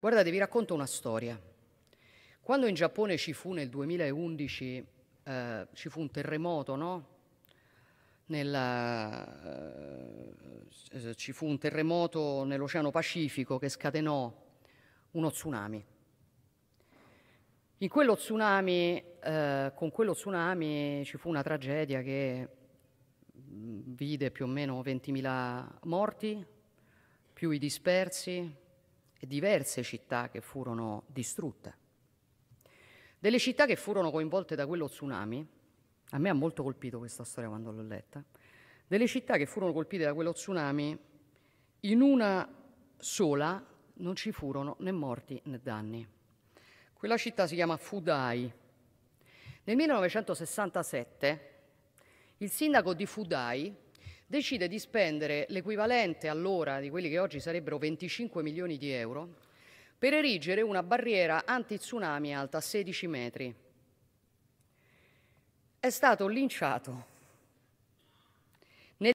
Guardate, vi racconto una storia. Quando in Giappone ci fu nel 2011, eh, ci fu un terremoto, no? Nella, eh, eh, ci fu un terremoto nell'Oceano Pacifico che scatenò uno tsunami. Quello tsunami eh, con quello tsunami ci fu una tragedia che mm, vide più o meno 20.000 morti, più i dispersi, e diverse città che furono distrutte. Delle città che furono coinvolte da quello tsunami, a me ha molto colpito questa storia quando l'ho letta, delle città che furono colpite da quello tsunami, in una sola non ci furono né morti né danni. Quella città si chiama Fudai. Nel 1967 il sindaco di Fudai, decide di spendere l'equivalente all'ora di quelli che oggi sarebbero 25 milioni di euro per erigere una barriera anti-tsunami alta 16 metri. È stato linciato